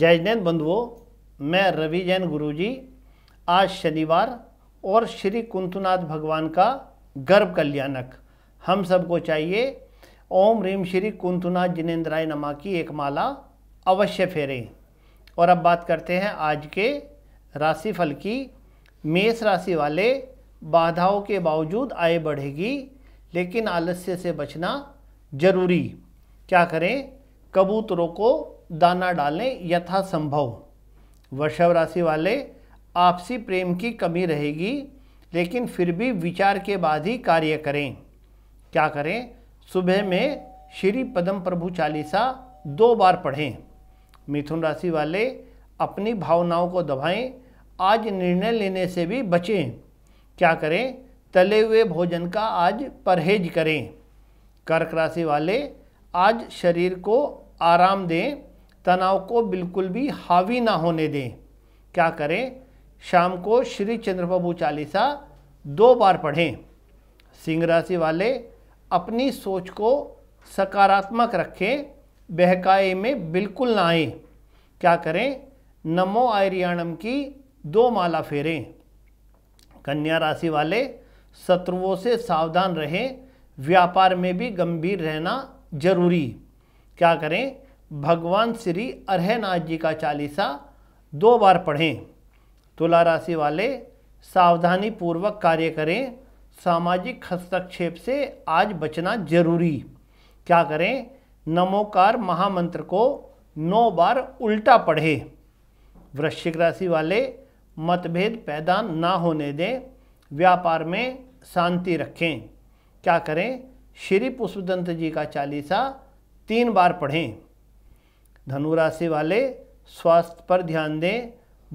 जय जैन बंधुओं मैं रवि जैन गुरुजी आज शनिवार और श्री कुंतनाथ भगवान का गर्भ कल्याणक हम सबको चाहिए ओम रीम श्री कुंतुनाथ जिनेन्द्राय नमा की एक माला अवश्य फेरें और अब बात करते हैं आज के राशिफल की मेष राशि वाले बाधाओं के बावजूद आय बढ़ेगी लेकिन आलस्य से बचना जरूरी क्या करें कबूतरों को दाना डालें यथा संभव वृषभ राशि वाले आपसी प्रेम की कमी रहेगी लेकिन फिर भी विचार के बाद ही कार्य करें क्या करें सुबह में श्री पदम प्रभु चालीसा दो बार पढ़ें मिथुन राशि वाले अपनी भावनाओं को दबाएं आज निर्णय लेने से भी बचें क्या करें तले हुए भोजन का आज परहेज करें कर्क राशि वाले आज शरीर को आराम दें तनाव को बिल्कुल भी हावी ना होने दें क्या करें शाम को श्री बाबू चालीसा दो बार पढ़ें सिंह राशि वाले अपनी सोच को सकारात्मक रखें बहकाए में बिल्कुल ना आए क्या करें नमो आयरियाणम की दो माला फेरें कन्या राशि वाले शत्रुओं से सावधान रहें व्यापार में भी गंभीर रहना जरूरी क्या करें भगवान श्री अरहनाथ जी का चालीसा दो बार पढ़ें तुला राशि वाले सावधानी पूर्वक कार्य करें सामाजिक हस्तक्षेप से आज बचना जरूरी क्या करें नमोकार महामंत्र को नौ बार उल्टा पढ़े वृश्चिक राशि वाले मतभेद पैदा ना होने दें व्यापार में शांति रखें क्या करें श्री पुष्पदंत जी का चालीसा तीन बार पढ़ें धनुराशि वाले स्वास्थ्य पर ध्यान दें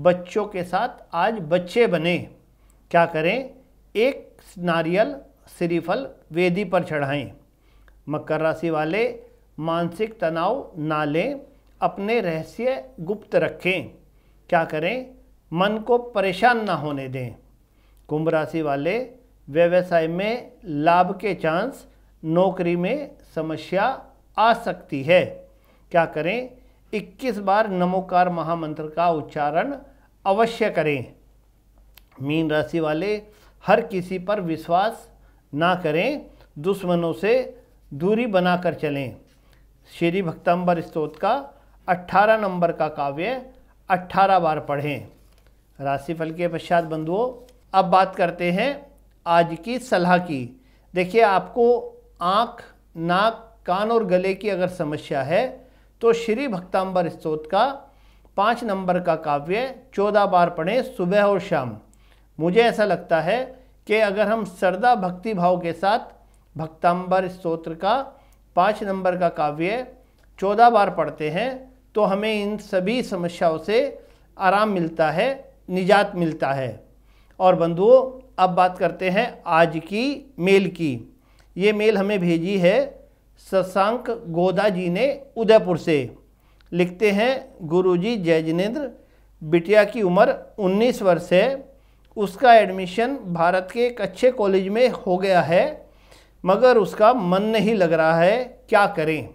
बच्चों के साथ आज बच्चे बने क्या करें एक नारियल श्रीफल वेदी पर चढ़ाएं मकर राशि वाले मानसिक तनाव ना लें अपने रहस्य गुप्त रखें क्या करें मन को परेशान ना होने दें कुंभ राशि वाले व्यवसाय में लाभ के चांस नौकरी में समस्या आ सकती है क्या करें 21 बार नमोकार महामंत्र का उच्चारण अवश्य करें मीन राशि वाले हर किसी पर विश्वास ना करें दुश्मनों से दूरी बनाकर चलें श्री भक्ताम्बर स्तोत का 18 नंबर का काव्य 18 बार पढ़ें राशिफल के पश्चात बंधुओं अब बात करते हैं आज की सलाह की देखिए आपको आँख नाक कान और गले की अगर समस्या है तो श्री भक्ताम्बर स्तोत का पाँच नंबर का काव्य चौदह बार पढ़ें सुबह और शाम मुझे ऐसा लगता है कि अगर हम श्रद्धा भक्ति भाव के साथ भक्ताम्बर स्तोत्र का पाँच नंबर का काव्य चौदह बार पढ़ते हैं तो हमें इन सभी समस्याओं से आराम मिलता है निजात मिलता है और बंधुओं अब बात करते हैं आज की मेल की ये मेल हमें भेजी है शशांक गोदा जी ने उदयपुर से लिखते हैं गुरुजी जय जिनेन्द्र बिटिया की उम्र 19 वर्ष है उसका एडमिशन भारत के एक अच्छे कॉलेज में हो गया है मगर उसका मन नहीं लग रहा है क्या करें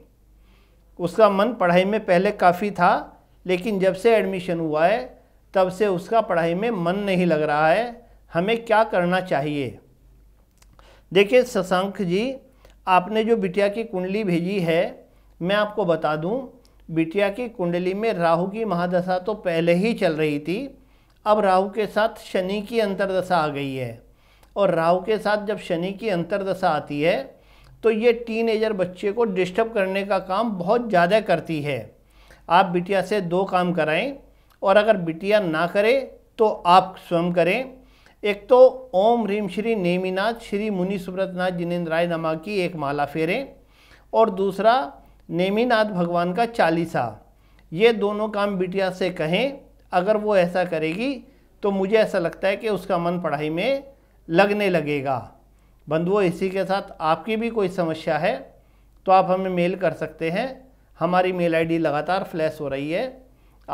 उसका मन पढ़ाई में पहले काफ़ी था लेकिन जब से एडमिशन हुआ है तब से उसका पढ़ाई में मन नहीं लग रहा है हमें क्या करना चाहिए देखिए शशांक जी आपने जो बिटिया की कुंडली भेजी है मैं आपको बता दूं बिटिया की कुंडली में राहु की महादशा तो पहले ही चल रही थी अब राहु के साथ शनि की अंतर्दशा आ गई है और राहु के साथ जब शनि की अंतर्दशा आती है तो ये एजर बच्चे को डिस्टर्ब करने का काम बहुत ज़्यादा करती है आप बिटिया से दो काम कराएं और अगर बिटिया ना करे तो आप स्वयं करें एक तो ओम रीम श्री नेमिनाथ श्री मुनि सुब्रतनाथ जिनेन्द्र राय नमा की एक माला फेरें और दूसरा नेमिनाथ भगवान का चालीसा ये दोनों काम बिटिया से कहें अगर वो ऐसा करेगी तो मुझे ऐसा लगता है कि उसका मन पढ़ाई में लगने लगेगा बंधुओं इसी के साथ आपकी भी कोई समस्या है तो आप हमें मेल कर सकते हैं हमारी मेल आईडी लगातार फ्लैश हो रही है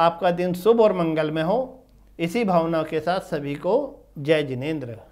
आपका दिन शुभ और मंगल में हो इसी भावना के साथ सभी को जय जिनेन्द्र